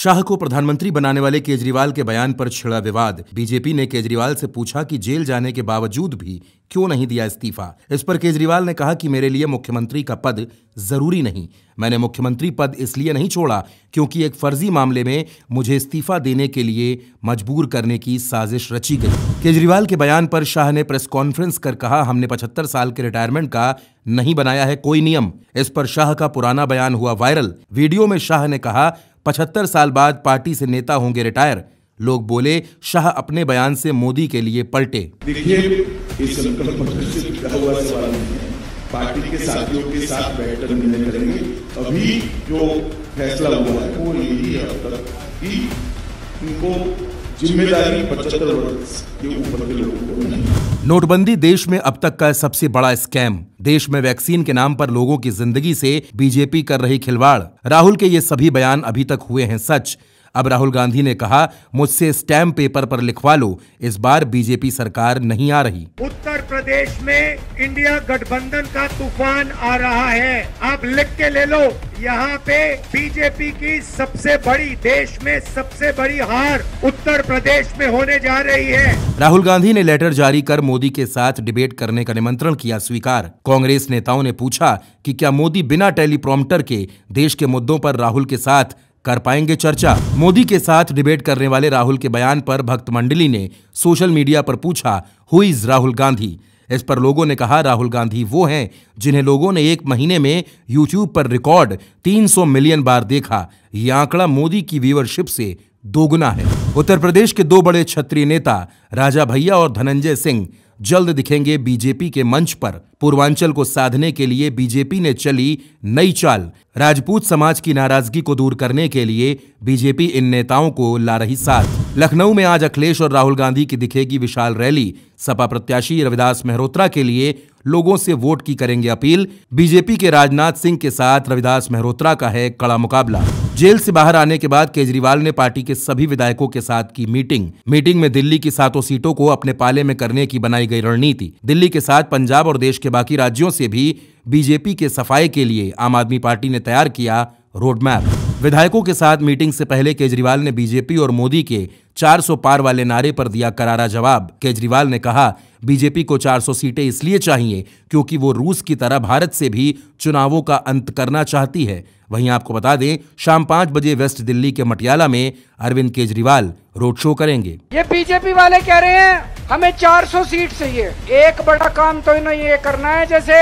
शाह को प्रधानमंत्री बनाने वाले केजरीवाल के बयान पर छिड़ा विवाद बीजेपी ने केजरीवाल से पूछा कि जेल जाने के बावजूद भी क्यों नहीं दिया इस्तीफा इस पर केजरीवाल ने कहा कि मेरे लिए मुख्यमंत्री का पद जरूरी नहीं मैंने मुख्यमंत्री पद इसलिए नहीं छोड़ा क्योंकि एक फर्जी मामले में मुझे इस्तीफा देने के लिए मजबूर करने की साजिश रची गई केजरीवाल के बयान पर शाह ने प्रेस कॉन्फ्रेंस कर कहा हमने पचहत्तर साल के रिटायरमेंट का नहीं बनाया है कोई नियम इस पर शाह का पुराना बयान हुआ वायरल वीडियो में शाह ने कहा पचहत्तर साल बाद पार्टी से नेता होंगे रिटायर लोग बोले शाह अपने बयान से मोदी के लिए पलटे देखिए पार्टी के साथियों के साथ बैठकर निर्णय करेंगे अभी जो फैसला हुआ है वो यही है अब तक कि इनको नोटबंदी देश में अब तक का सबसे बड़ा स्कैम देश में वैक्सीन के नाम पर लोगों की जिंदगी से बीजेपी कर रही खिलवाड़ राहुल के ये सभी बयान अभी तक हुए हैं सच अब राहुल गांधी ने कहा मुझसे स्टैम्प पेपर पर लिखवा लो इस बार बीजेपी सरकार नहीं आ रही उत्तर प्रदेश में इंडिया गठबंधन का तूफान आ रहा है आप लिख के ले लो यहाँ पे बीजेपी की सबसे बड़ी देश में सबसे बड़ी हार उत्तर प्रदेश में होने जा रही है राहुल गांधी ने लेटर जारी कर मोदी के साथ डिबेट करने का निमंत्रण किया स्वीकार कांग्रेस नेताओं ने पूछा कि क्या मोदी बिना टेलीप्रॉम्प्टर के देश के मुद्दों पर राहुल के साथ कर पाएंगे चर्चा मोदी के साथ डिबेट करने वाले राहुल के बयान पर भक्त मंडली ने सोशल मीडिया पर पूछा हु इज राहुल गांधी इस पर लोगों ने कहा राहुल गांधी वो हैं जिन्हें लोगों ने एक महीने में यूट्यूब पर रिकॉर्ड 300 मिलियन बार देखा ये आंकड़ा मोदी की व्यूवरशिप से दोगुना है उत्तर प्रदेश के दो बड़े क्षत्रिय नेता राजा भैया और धनंजय सिंह जल्द दिखेंगे बीजेपी के मंच पर पूर्वांचल को साधने के लिए बीजेपी ने चली नई चाल राजपूत समाज की नाराजगी को दूर करने के लिए बीजेपी इन नेताओं को ला रही साथ लखनऊ में आज अखिलेश और राहुल गांधी की दिखेगी विशाल रैली सपा प्रत्याशी रविदास मेहरोत्रा के लिए लोगों से वोट की करेंगे अपील बीजेपी के राजनाथ सिंह के साथ रविदास मेहरोत्रा का है कड़ा मुकाबला जेल से बाहर आने के बाद केजरीवाल ने पार्टी के सभी विधायकों के साथ की मीटिंग मीटिंग में दिल्ली की सातों सीटों को अपने पाले में करने की बनाई गई रणनीति दिल्ली के साथ पंजाब और देश के बाकी राज्यों से भी बीजेपी के सफाई के लिए आम आदमी पार्टी ने तैयार किया रोडमैप विधायकों के साथ मीटिंग से पहले केजरीवाल ने बीजेपी और मोदी के 400 पार वाले नारे पर दिया करारा जवाब केजरीवाल ने कहा बीजेपी को 400 सीटें इसलिए चाहिए क्योंकि वो रूस की तरह भारत से भी चुनावों का अंत करना चाहती है वहीं आपको बता दें शाम पाँच बजे वेस्ट दिल्ली के मटियाला में अरविंद केजरीवाल रोड शो करेंगे ये बीजेपी वाले कह रहे हैं हमें 400 सीट चाहिए एक बड़ा काम तो इन्हें ये करना है जैसे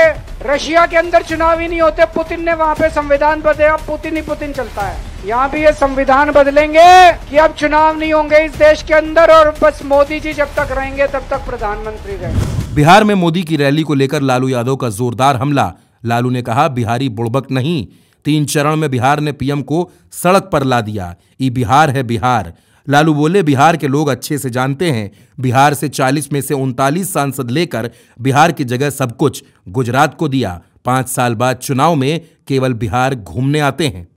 रशिया के अंदर चुनाव ही नहीं होते पुतिन ने वहाँ पे संविधान अब पुतिन ही पुतिन चलता है यहाँ भी ये संविधान बदलेंगे कि अब चुनाव नहीं होंगे इस देश के अंदर और बस मोदी जी जब तक रहेंगे तब तक प्रधानमंत्री रहेंगे बिहार में मोदी की रैली को लेकर लालू यादव का जोरदार हमला लालू ने कहा बिहारी बुड़बक नहीं तीन चरण में बिहार ने पीएम को सड़क पर ला दिया ई बिहार है बिहार लालू बोले बिहार के लोग अच्छे से जानते हैं बिहार से 40 में से उनतालीस सांसद लेकर बिहार की जगह सब कुछ गुजरात को दिया पांच साल बाद चुनाव में केवल बिहार घूमने आते हैं